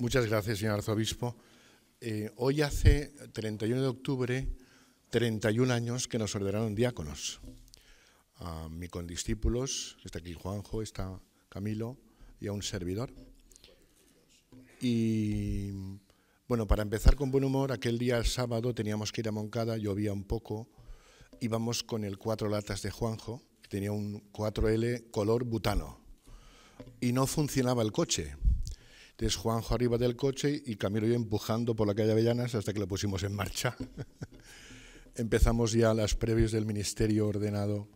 Muchas gracias, señor arzobispo. Eh, hoy hace 31 de octubre 31 años que nos ordenaron diáconos. A mi condiscípulos, está aquí Juanjo, está Camilo y a un servidor. Y bueno, para empezar con buen humor, aquel día el sábado teníamos que ir a Moncada, llovía un poco, íbamos con el cuatro latas de Juanjo, que tenía un 4L color butano, y no funcionaba el coche des Juanjo arriba del coche y Camilo y empujando por la calle Avellanas hasta que lo pusimos en marcha. Empezamos ya las previas del ministerio ordenado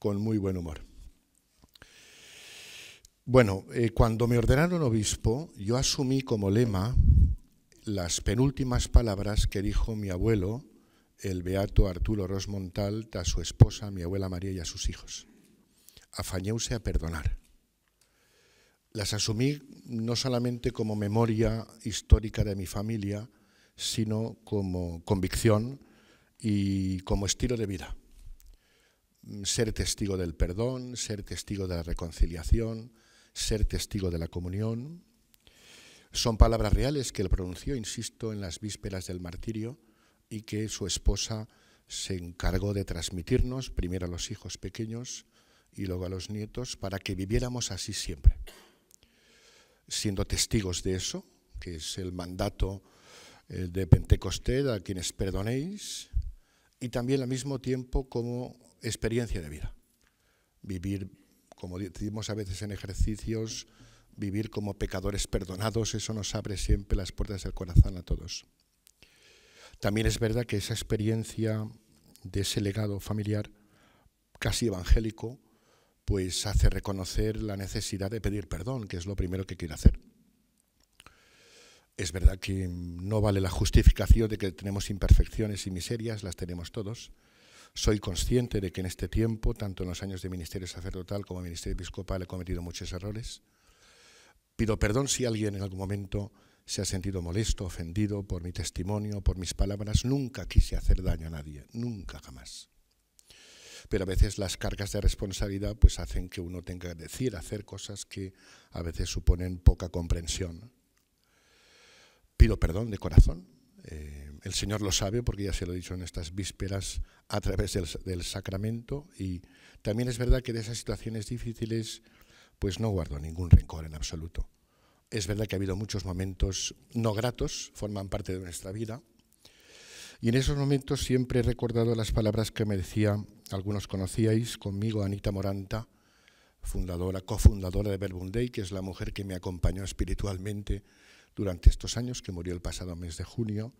con muy buen humor. Bueno, eh, cuando me ordenaron obispo, yo asumí como lema las penúltimas palabras que dijo mi abuelo, el beato Arturo Rosmontal, a su esposa, mi abuela María y a sus hijos. Afañeuse a perdonar las asumí no solamente como memoria histórica de mi familia, sino como convicción y como estilo de vida. Mm, ser testigo del perdón, ser testigo de la reconciliación, ser testigo de la comunión. Son palabras reales que él pronunció, insisto, en las vísperas del martirio y que su esposa se encargó de transmitirnos, primero a los hijos pequeños y luego a los nietos, para que viviéramos así siempre siendo testigos de eso, que es el mandato eh, de Pentecostés, a quienes perdonéis, y también al mismo tiempo como experiencia de vida. Vivir, como decimos a veces en ejercicios, vivir como pecadores perdonados, eso nos abre siempre las puertas del corazón a todos. También es verdad que esa experiencia de ese legado familiar casi evangélico pues hace reconocer la necesidad de pedir perdón, que es lo primero que quiero hacer. Es verdad que no vale la justificación de que tenemos imperfecciones y miserias, las tenemos todos. Soy consciente de que en este tiempo, tanto en los años de ministerio sacerdotal como ministerio episcopal, he cometido muchos errores. Pido perdón si alguien en algún momento se ha sentido molesto, ofendido por mi testimonio, por mis palabras. Nunca quise hacer daño a nadie, nunca jamás pero a veces las cargas de responsabilidad pues hacen que uno tenga que decir, hacer cosas que a veces suponen poca comprensión. Pido perdón de corazón. Eh, el Señor lo sabe porque ya se lo he dicho en estas vísperas a través del, sacramento y también es verdad que de esas situaciones difíciles pues no guardo ningún rencor en absoluto. Es verdad que ha habido muchos momentos no gratos, forman parte de nuestra vida, y en esos momentos siempre he recordado las palabras que me decía algunos conocíais conmigo, Anita Moranta, fundadora, cofundadora de Verbum que es la mujer que me acompañó espiritualmente durante estos años, que murió el pasado mes de junio.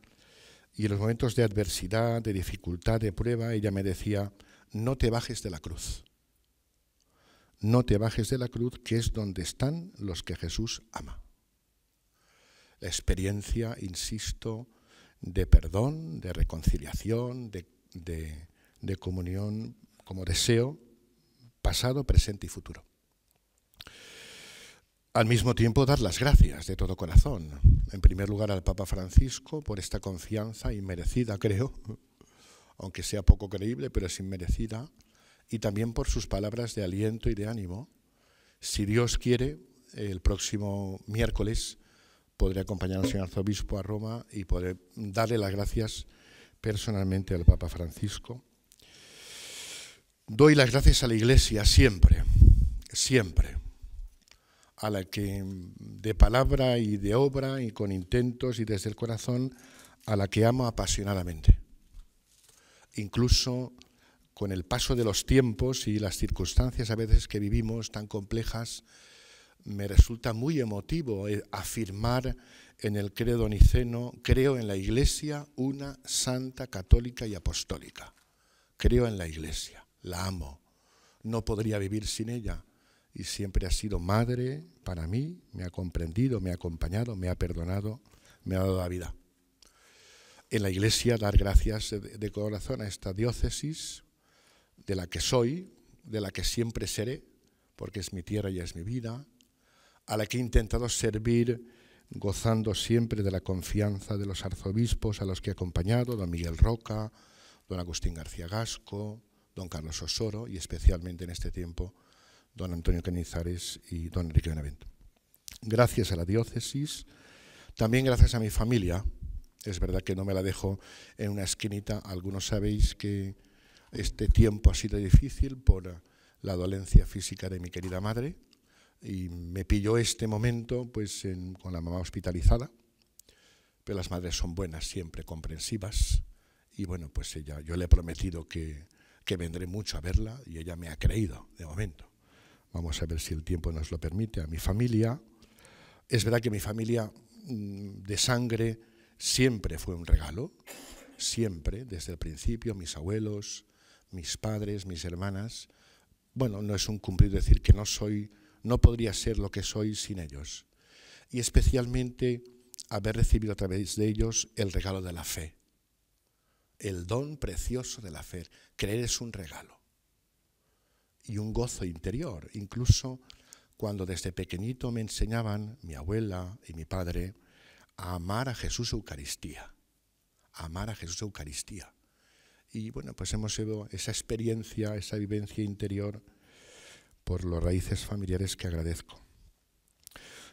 Y en los momentos de adversidad, de dificultad, de prueba, ella me decía, no te bajes de la cruz. No te bajes de la cruz, que es donde están los que Jesús ama. La experiencia, insisto, de perdón, de reconciliación, de de comunión como deseo pasado, presente y futuro. Al mismo tiempo, dar las gracias de todo corazón. En primer lugar, al Papa Francisco por esta confianza inmerecida, creo, aunque sea poco creíble, pero es inmerecida, y también por sus palabras de aliento y de ánimo. Si Dios quiere, el próximo miércoles podré acompañar al señor arzobispo a Roma y poder darle las gracias personalmente al Papa Francisco Doy las gracias a la Iglesia siempre, siempre, a la que de palabra y de obra y con intentos y desde el corazón, a la que amo apasionadamente, incluso con el paso de los tiempos y las circunstancias a veces que vivimos tan complejas, me resulta muy emotivo eh, afirmar en el credo niceno, creo en la Iglesia una santa, católica y apostólica. Creo en la Iglesia la amo, no podría vivir sin ella. Y siempre ha sido madre para mí, me ha comprendido, me ha acompañado, me ha perdonado, me ha dado la vida. En la iglesia dar gracias de corazón a esta diócesis de la que soy, de la que siempre seré, porque es mi tierra y es mi vida, a la que he intentado servir gozando siempre de la confianza de los arzobispos a los que he acompañado, don Miguel Roca, don Agustín García Gasco, don Carlos Osoro y especialmente en este tiempo don Antonio Canizares y don Enrique Benavento. Gracias a la diócesis, también gracias a mi familia, es verdad que no me la dejo en una esquinita, algunos sabéis que este tiempo ha sido difícil por la dolencia física de mi querida madre y me pilló este momento pues con la mamá hospitalizada, pero las madres son buenas siempre, comprensivas y bueno, pues ella, yo le he prometido que que vendré mucho a verla y ella me ha creído de momento. Vamos a ver si el tiempo nos lo permite. A mi familia, es verdad que mi familia mm, de sangre siempre fue un regalo, siempre, desde el principio, mis abuelos, mis padres, mis hermanas. Bueno, no es un cumplir decir que no soy, no podría ser lo que soy sin ellos. Y especialmente haber recibido a través de ellos el regalo de la fe el don precioso de la fe. Creer es un regalo y un gozo interior. Incluso cuando desde pequeñito me enseñaban mi abuela y mi padre a amar a Jesús Eucaristía. amar a Jesús Eucaristía. Y bueno, pues hemos sido esa experiencia, esa vivencia interior por los raíces familiares que agradezco.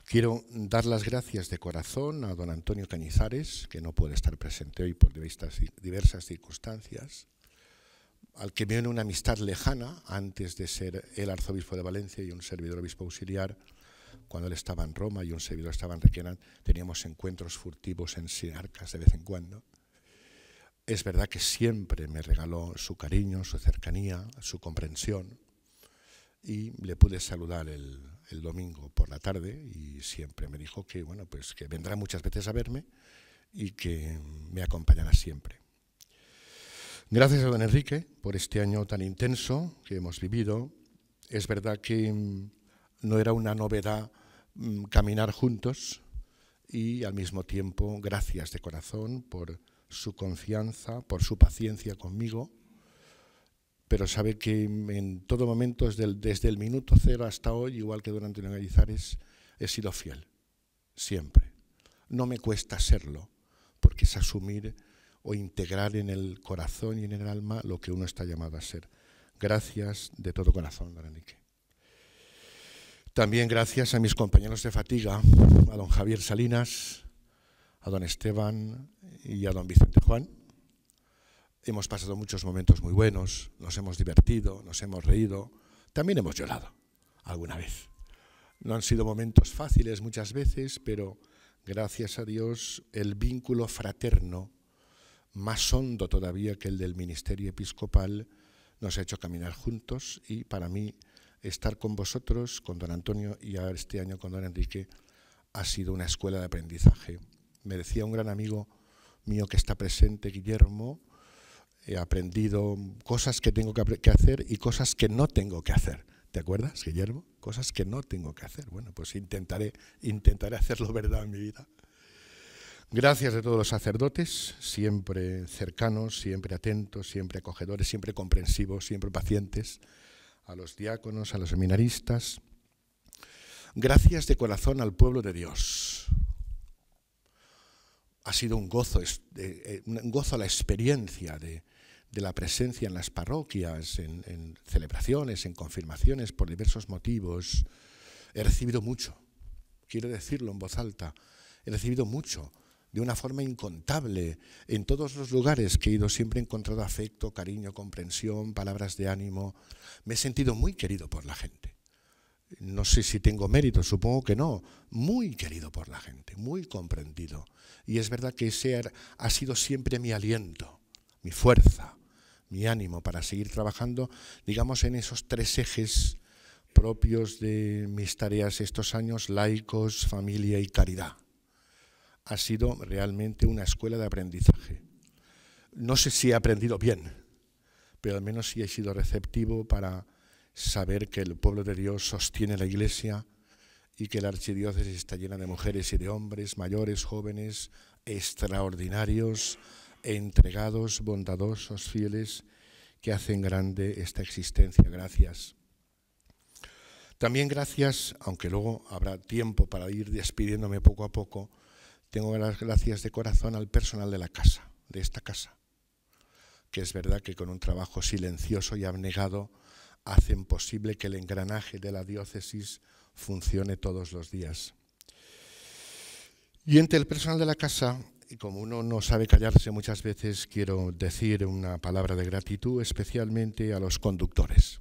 Quiero dar las gracias de corazón a don Antonio Cañizares, que no puede estar presente hoy por diversas circunstancias, al que me une una amistad lejana antes de ser el arzobispo de Valencia y un servidor obispo auxiliar. Cuando él estaba en Roma y un servidor estaba en Requena, teníamos encuentros furtivos en Sinarcas de vez en cuando. Es verdad que siempre me regaló su cariño, su cercanía, su comprensión y le pude saludar el el domingo por la tarde y siempre me dijo que, bueno, pues que vendrá muchas veces a verme y que me acompañará siempre. Gracias a don Enrique por este año tan intenso que hemos vivido. Es verdad que mm, no era una novedad mm, caminar juntos y al mismo tiempo gracias de corazón por su confianza, por su paciencia conmigo pero sabe que en todo momento, desde el, desde el minuto cero hasta hoy, igual que durante el Gallizares, he sido fiel, siempre. No me cuesta serlo, porque es asumir o integrar en el corazón y en el alma lo que uno está llamado a ser. Gracias de todo corazón, Enrique. También gracias a mis compañeros de fatiga, a don Javier Salinas, a don Esteban y a don Vicente Juan Hemos pasado muchos momentos muy buenos, nos hemos divertido, nos hemos reído, también hemos llorado alguna vez. No han sido momentos fáciles muchas veces, pero gracias a Dios el vínculo fraterno, más hondo todavía que el del ministerio episcopal, nos ha hecho caminar juntos y para mí estar con vosotros, con don Antonio y ahora este año con don Enrique, ha sido una escuela de aprendizaje. Me decía un gran amigo mío que está presente, Guillermo, he aprendido cosas que tengo que hacer y cosas que no tengo que hacer. ¿Te acuerdas, Guillermo? Cosas que no tengo que hacer. Bueno, pues intentaré, intentaré hacerlo verdad en mi vida. Gracias a todos los sacerdotes, siempre cercanos, siempre atentos, siempre acogedores, siempre comprensivos, siempre pacientes, a los diáconos, a los seminaristas. Gracias de corazón al pueblo de Dios, ha sido un gozo, eh, eh, un gozo la experiencia de, de la presencia en las parroquias, en, celebraciones, en confirmaciones, por diversos motivos, he recibido mucho. Quiero decirlo en voz alta, he recibido mucho, de una forma incontable. En todos los lugares que he ido siempre he encontrado afecto, cariño, comprensión, palabras de ánimo. Me he sentido muy querido por la gente. No sé si tengo mérito, supongo que no. Muy querido por la gente, muy comprendido. Y es verdad que ese ha sido siempre mi aliento, mi fuerza mi ánimo para seguir trabajando, digamos, en esos tres ejes propios de mis tareas estos años, laicos, familia y caridad. Ha sido realmente una escuela de aprendizaje. No sé si he aprendido bien, pero al menos sí he sido receptivo para saber que el pueblo de Dios sostiene la Iglesia y que la archidiócesis está llena de mujeres y de hombres, mayores, jóvenes, extraordinarios, entregados, bondadosos, fieles, que hacen grande esta existencia. Gracias. También gracias, aunque luego habrá tiempo para ir despidiéndome poco a poco, tengo las gracias de corazón al personal de la casa, de esta casa, que es verdad que con un trabajo silencioso y abnegado hacen posible que el engranaje de la diócesis funcione todos los días. Y entre el personal de la casa y como uno no sabe callarse muchas veces, quiero decir una palabra de gratitud especialmente a los conductores.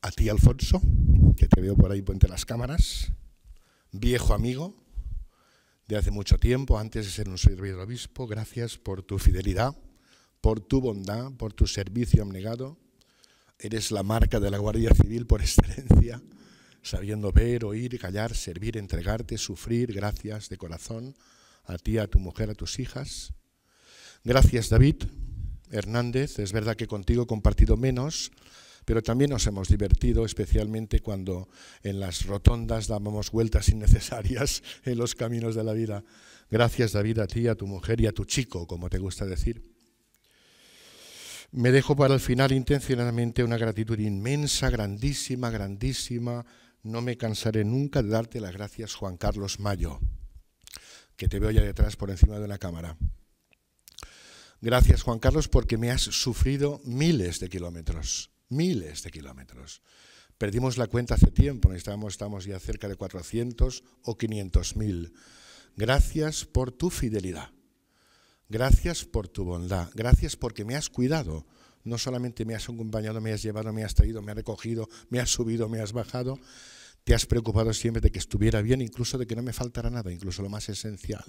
A ti, Alfonso, que te veo por ahí entre las cámaras, viejo amigo de hace mucho tiempo, antes de ser un servidor obispo, gracias por tu fidelidad, por tu bondad, por tu servicio abnegado. Eres la marca de la Guardia Civil por excelencia sabiendo ver, oír, callar, servir, entregarte, sufrir, gracias de corazón, a ti, a tu mujer, a tus hijas. Gracias, David Hernández. Es verdad que contigo he compartido menos, pero también nos hemos divertido, especialmente cuando en las rotondas dábamos vueltas innecesarias en los caminos de la vida. Gracias, David, a ti, a tu mujer y a tu chico, como te gusta decir. Me dejo para el final intencionalmente una gratitud inmensa, grandísima, grandísima, no me cansaré nunca de darte las gracias, Juan Carlos Mayo, que te veo ya detrás por encima de la cámara. Gracias, Juan Carlos, porque me has sufrido miles de kilómetros, miles de kilómetros. Perdimos la cuenta hace tiempo, estamos ya cerca de 400 o 500 mil. Gracias por tu fidelidad, gracias por tu bondad, gracias porque me has cuidado. No solamente me has acompañado, me has llevado, me has traído, me has recogido, me has subido, me has bajado, te has preocupado siempre de que estuviera bien, incluso de que no me faltara nada, incluso lo más esencial.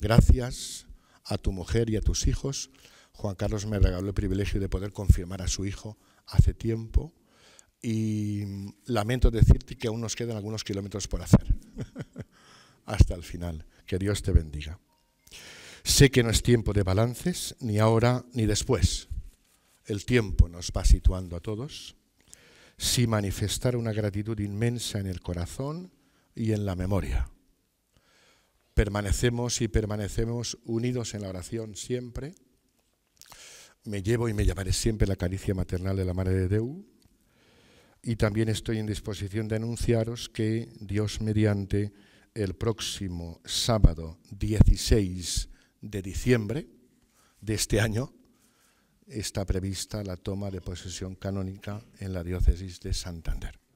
Gracias a tu mujer y a tus hijos. Juan Carlos me regaló el privilegio de poder confirmar a su hijo hace tiempo y lamento decirte que aún nos quedan algunos kilómetros por hacer. Hasta el final. Que Dios te bendiga. Sé que no es tiempo de balances, ni ahora ni después. El tiempo nos va situando a todos si manifestar una gratitud inmensa en el corazón y en la memoria. Permanecemos y permanecemos unidos en la oración siempre. Me llevo y me llamaré siempre la caricia maternal de la Madre de Deu. Y también estoy en disposición de anunciaros que Dios mediante el próximo sábado 16 de diciembre de este año está prevista la toma de posesión canónica en la diócesis de Santander.